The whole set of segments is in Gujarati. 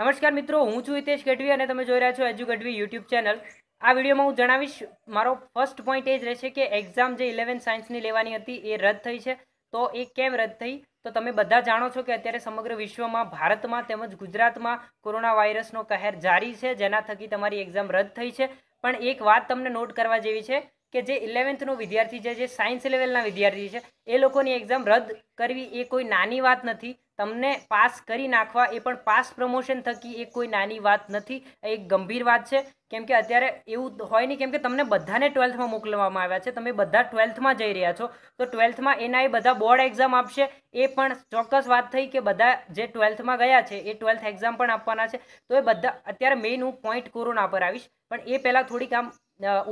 નમસ્કાર મિત્રો હું છું હિતેશ ગઢવી અને તમે જોઈ રહ્યા છો એજ્યુ ગઢવી યુટ્યુબ ચેનલ આ વિડીયોમાં હું જણાવીશ મારો ફર્સ્ટ પોઈન્ટ એ જ રહેશે કે એક્ઝામ જે ઇલેવન સાયન્સની લેવાની હતી એ રદ થઈ છે તો એ કેમ રદ થઈ તો તમે બધા જાણો છો કે અત્યારે સમગ્ર વિશ્વમાં ભારતમાં તેમજ ગુજરાતમાં કોરોના વાયરસનો કહેર જારી છે જેના થકી તમારી એક્ઝામ રદ થઈ છે પણ એક વાત તમને નોટ કરવા જેવી છે કે જે ઇલેવન્થનો વિદ્યાર્થી છે જે સાયન્સ લેવલના વિદ્યાર્થી છે એ લોકોની એક્ઝામ રદ કરવી એ કોઈ નાની વાત નથી તમને પાસ કરી નાખવા એ પણ પાસ પ્રમોશન થકી એ કોઈ નાની વાત નથી એ એક ગંભીર વાત છે કેમ કે અત્યારે એવું હોય નહીં કેમ કે તમને બધાને ટ્વેલ્થમાં મોકલવામાં આવ્યા છે તમે બધા ટ્વેલ્થમાં જઈ રહ્યા છો તો ટ્વેલ્થમાં એના એ બધા બોર્ડ એક્ઝામ આપશે એ પણ ચોક્કસ વાત થઈ કે બધા જે ટ્વેલ્થમાં ગયા છે એ ટ્વેલ્થ એક્ઝામ પણ આપવાના છે તો એ બધા અત્યારે મેઇન હું પોઈન્ટ કોરોના પર આવીશ પણ એ પહેલાં થોડીક આમ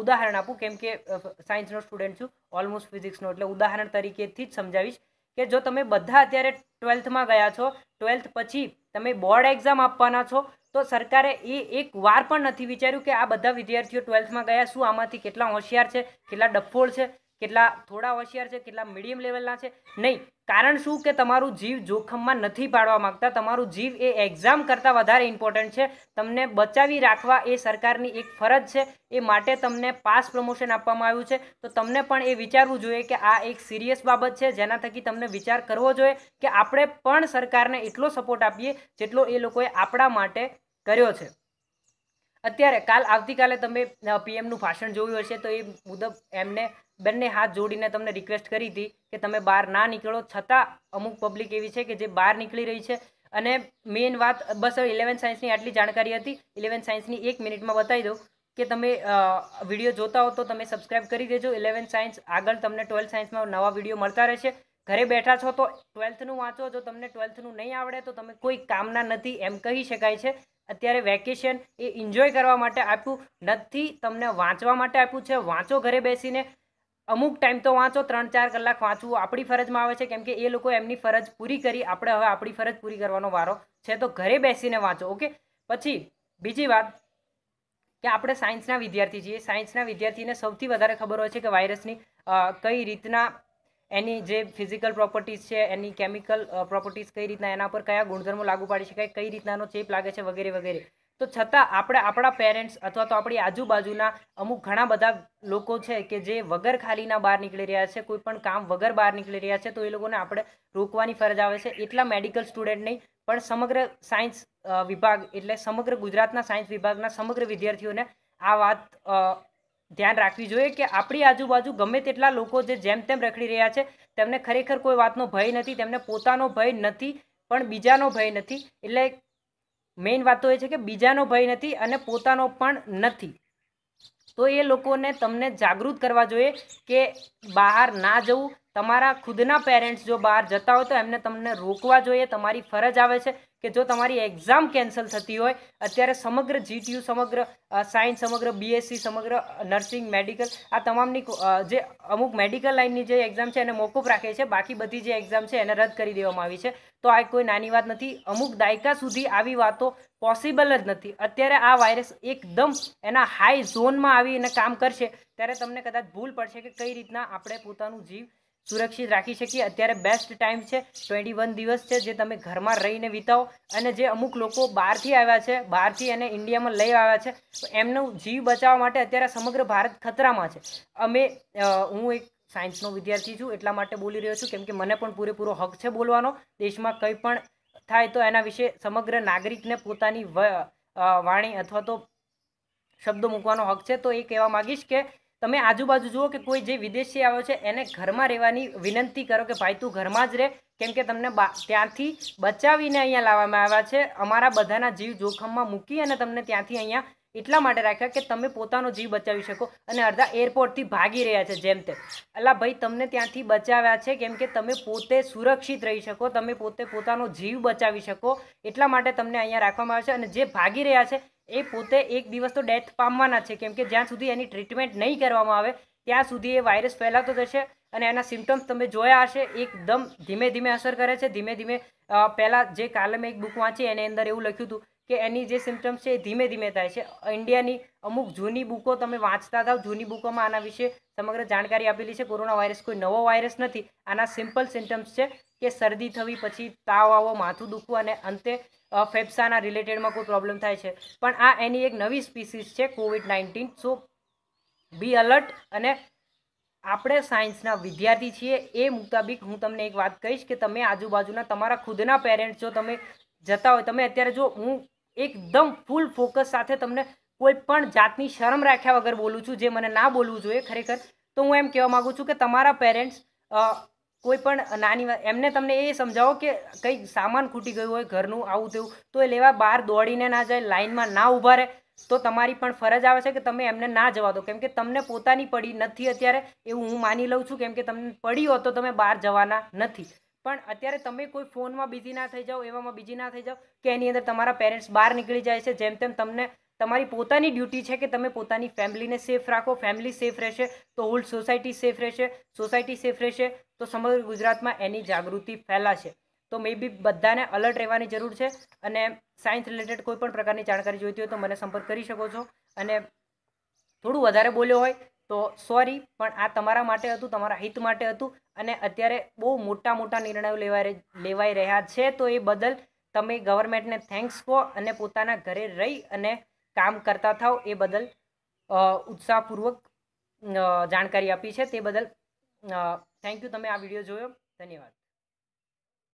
ઉદાહરણ આપું કેમ કે સાયન્સનો સ્ટુડન્ટ છું ઓલમોસ્ટ ફિઝિક્સનો એટલે ઉદાહરણ તરીકેથી જ સમજાવીશ કે જો તમે બધા અત્યારે ટ્વેલ્થમાં ગયા છો ટ્વેલ્થ પછી તમે બોર્ડ એક્ઝામ આપવાના છો તો સરકારે એ એક વાર પણ નથી વિચાર્યું કે આ બધા વિદ્યાર્થીઓ ટ્વેલ્થમાં ગયા શું આમાંથી કેટલા હોશિયાર છે કેટલા ડફોળ છે કેટલા થોડા હોશિયાર છે કેટલા મીડિયમ લેવલના છે નહીં કારણ શું કે તમારું જીવ જોખમમાં નથી પાડવા માંગતા તમારું જીવ એ એક્ઝામ કરતાં વધારે ઇમ્પોર્ટન્ટ છે તમને બચાવી રાખવા એ સરકારની એક ફરજ છે એ માટે તમને પાસ પ્રમોશન આપવામાં આવ્યું છે તો તમને પણ એ વિચારવું જોઈએ કે આ એક સિરિયસ બાબત છે જેના થકી તમને વિચાર કરવો જોઈએ કે આપણે પણ સરકારને એટલો સપોર્ટ આપીએ જેટલો એ લોકોએ આપણા માટે કર્યો છે અત્યારે કાલ આવતીકાલે તમે પીએમનું ભાષણ જોયું હશે તો એ મુદબ એમને બંને હાથ જોડીને તમને રિક્વેસ્ટ કરી હતી કે તમે બહાર ના નીકળો છતાં અમુક પબ્લિક એવી છે કે જે બહાર નીકળી રહી છે અને મેઇન વાત બસ ઇલેવન સાયન્સની આટલી જાણકારી હતી ઇલેવન સાયન્સની એક મિનિટમાં બતાવી દઉં કે તમે વિડીયો જોતા હો તો તમે સબસ્ક્રાઇબ કરી દેજો ઇલેવન સાયન્સ આગળ તમને ટ્વેલ્થ સાયન્સમાં નવા વિડીયો મળતા રહેશે ઘરે બેઠા છો તો ટ્વેલ્થનું વાંચો જો તમને ટ્વેલ્થનું નહીં આવડે તો તમે કોઈ કામના નથી એમ કહી શકાય છે અત્યારે વેકેશન એ એન્જોય કરવા માટે આપ્યું નથી તમને વાંચવા માટે આપ્યું છે વાંચો ઘરે બેસીને અમુક ટાઈમ તો વાંચો ત્રણ ચાર કલાક વાંચવું આપણી ફરજમાં આવે છે કેમ કે એ લોકો એમની ફરજ પૂરી કરી આપણે હવે આપણી ફરજ પૂરી કરવાનો વારો છે તો ઘરે બેસીને વાંચો ઓકે પછી બીજી વાત કે આપણે સાયન્સના વિદ્યાર્થી છીએ સાયન્સના વિદ્યાર્થીને સૌથી વધારે ખબર હોય છે કે વાયરસની કઈ રીતના એની જે ફિઝિકલ પ્રોપર્ટીઝ છે એની કેમિકલ પ્રોપર્ટીઝ કઈ રીતના એના પર કયા ગુણધર્મો લાગુ પાડી શકાય કઈ રીતનાનો ચેપ લાગે છે વગેરે વગેરે તો છતાં આપણે આપણા પેરેન્ટ્સ અથવા તો આપણી આજુબાજુના અમુક ઘણા બધા લોકો છે કે જે વગર ખાલીના બહાર નીકળી રહ્યા છે કોઈ પણ કામ વગર બહાર નીકળી રહ્યા છે તો એ લોકોને આપણે રોકવાની ફરજ આવે છે એટલા મેડિકલ સ્ટુડન્ટ નહીં પણ સમગ્ર સાયન્સ વિભાગ એટલે સમગ્ર ગુજરાતના સાયન્સ વિભાગના સમગ્ર વિદ્યાર્થીઓને આ વાત ધ્યાન રાખવી જોઈએ કે આપણી આજુબાજુ ગમે તેટલા લોકો જે જેમ તેમ રખડી રહ્યા છે તેમને ખરેખર કોઈ વાતનો ભય નથી તેમને પોતાનો ભય નથી પણ બીજાનો ભય નથી એટલે મેઇન વાત તો એ છે કે બીજાનો ભય નથી અને પોતાનો પણ નથી તો એ લોકોને તમને જાગૃત કરવા જોઈએ કે બહાર ના જવું તમારા ખુદના પેરેન્ટ્સ જો બહાર જતા હોય તો એમને તમને રોકવા જોઈએ તમારી ફરજ આવે છે કે જો તમારી એક્ઝામ કેન્સલ થતી હોય અત્યારે સમગ્ર જીટીયુ સમગ્ર સાયન્સ સમગ્ર બીએસસી સમગ્ર નર્સિંગ મેડિકલ આ તમામની જે અમુક મેડિકલ લાઇનની જે એક્ઝામ છે એને મોકૂફ રાખે છે બાકી બધી જે એક્ઝામ છે એને રદ કરી દેવામાં આવી છે તો આ કોઈ નાની વાત નથી અમુક દાયકા સુધી આવી વાતો પોસિબલ જ નથી અત્યારે આ વાયરસ એકદમ એના હાઈ ઝોનમાં આવીને કામ કરશે ત્યારે તમને કદાચ ભૂલ પડશે કે કઈ રીતના આપણે પોતાનું જીવ સુરક્ષિત રાખી શકીએ અત્યારે બેસ્ટ ટાઈમ છે ટ્વેન્ટી વન દિવસ છે જે તમે ઘરમાં રહીને વિતાવો અને જે અમુક લોકો બહારથી આવ્યા છે બહારથી એને ઇન્ડિયામાં લઈ આવ્યા છે એમનું જીવ બચાવવા માટે અત્યારે સમગ્ર ભારત ખતરામાં છે અમે હું એક સાયન્સનો વિદ્યાર્થી છું એટલા માટે બોલી રહ્યો છું કેમ કે મને પણ પૂરેપૂરો હક છે બોલવાનો દેશમાં કંઈ પણ થાય તો એના વિશે સમગ્ર નાગરિકને પોતાની વાણી અથવા તો શબ્દો મૂકવાનો હક છે તો એ કહેવા માગીશ કે તમે આજુબાજુ જુઓ કે કોઈ જે વિદેશી આવ્યો છે એને ઘરમાં રહેવાની વિનંતી કરો કે ભાઈ તું ઘરમાં જ રહે કેમ કે તમને ત્યાંથી બચાવીને અહીંયા લાવવામાં આવ્યા છે અમારા બધાના જીવ જોખમમાં મૂકી અને તમને ત્યાંથી અહીંયા એટલા માટે રાખ્યા કે તમે પોતાનો જીવ બચાવી શકો અને અડધા એરપોર્ટથી ભાગી રહ્યા છે જેમ તે અલા ભાઈ તમને ત્યાંથી બચાવ્યા છે કેમ કે તમે પોતે સુરક્ષિત રહી શકો તમે પોતે પોતાનો જીવ બચાવી શકો એટલા માટે તમને અહીંયા રાખવામાં આવે છે અને જે ભાગી રહ્યા છે એ પોતે એક દિવસ તો ડેથ પામવાના છે કેમ કે જ્યાં સુધી એની ટ્રીટમેન્ટ નહીં કરવામાં આવે ત્યાં સુધી એ વાયરસ ફેલાતો જશે અને એના સિમ્ટમ્સ તમે જોયા હશે એકદમ ધીમે ધીમે અસર કરે છે ધીમે ધીમે પહેલાં જે કાલે મેં એક બુક વાંચી એની અંદર એવું લખ્યું હતું કે એની જે સિમ્ટમ્સ છે એ ધીમે ધીમે થાય છે ઇન્ડિયાની અમુક જૂની બુકો તમે વાંચતા થાવ જૂની બુકોમાં આના વિશે સમગ્ર જાણકારી આપેલી છે કોરોના વાયરસ કોઈ નવો વાયરસ નથી આના સિમ્પલ સિમ્ટમ્સ છે કે શરદી થવી પછી તાવ આવો માથું દુખવું અને અંતે ફેફસાના રિલેટેડમાં કોઈ પ્રોબ્લેમ થાય છે પણ આ એની એક નવી સ્પીસીસ છે COVID nineteen so be alert અને આપણે સાયન્સના વિદ્યાર્થી છીએ એ મુતાબિક હું તમને એક વાત કહીશ કે તમે આજુબાજુના તમારા ખુદના પેરેન્ટ્સ જો તમે જતા હોય તમે અત્યારે જો હું એકદમ ફૂલ ફોકસ સાથે તમને કોઈ પણ જાતની શરમ રાખ્યા વગર બોલું છું જે મને ના બોલવું જોઈએ ખરેખર તો હું એમ કહેવા માગું છું કે તમારા પેરેન્ટ્સ કોઈ પણ નાની વાત એમને તમને એ સમજાવો કે કંઈક સામાન ખૂટી ગયું હોય ઘરનું આવું તેવું તો એ લેવા બહાર દોડીને ના જાય લાઇનમાં ના ઊભા રહે તો તમારી પણ ફરજ આવે છે કે તમે એમને ના જવા દો કેમકે તમને પોતાની પડી નથી અત્યારે એવું હું માની લઉં છું કેમ કે તમને પડી હોત તો તમે બહાર જવાના નથી પણ અત્યારે તમે કોઈ ફોનમાં બિઝી ના થઈ જાઓ એવામાં બિઝી ના થઈ જાઓ કે એની અંદર તમારા પેરેન્ટ્સ બહાર નીકળી જાય છે જેમ તેમ તમને તમારી પોતાની ડ્યુટી છે કે તમે પોતાની ફેમિલીને સેફ રાખો ફેમિલી સેફ રહેશે તો હોલ સોસાયટી સેફ રહેશે સોસાયટી સેફ રહેશે તો સમગ્ર ગુજરાતમાં એની જાગૃતિ ફેલાશે તો મે બી બધાને અલર્ટ રહેવાની જરૂર છે અને સાયન્સ રિલેટેડ કોઈ પણ પ્રકારની જાણકારી જોઈતી હોય તો મને સંપર્ક કરી શકો છો અને થોડું વધારે બોલ્યો હોય તો સોરી પણ આ તમારા માટે હતું તમારા હિત માટે હતું અને અત્યારે બહુ મોટા મોટા નિર્ણયો લેવા લેવાઈ રહ્યા છે તો એ બદલ તમે ગવર્મેન્ટને થેન્ક્સ કહો અને પોતાના ઘરે રહી અને કામ કરતા થાવ એ બદલ ઉત્સાહપૂર્વક જાણકારી આપી છે તે બદલ થેન્ક યુ તમે આ વિડીયો જોયો ધન્યવાદ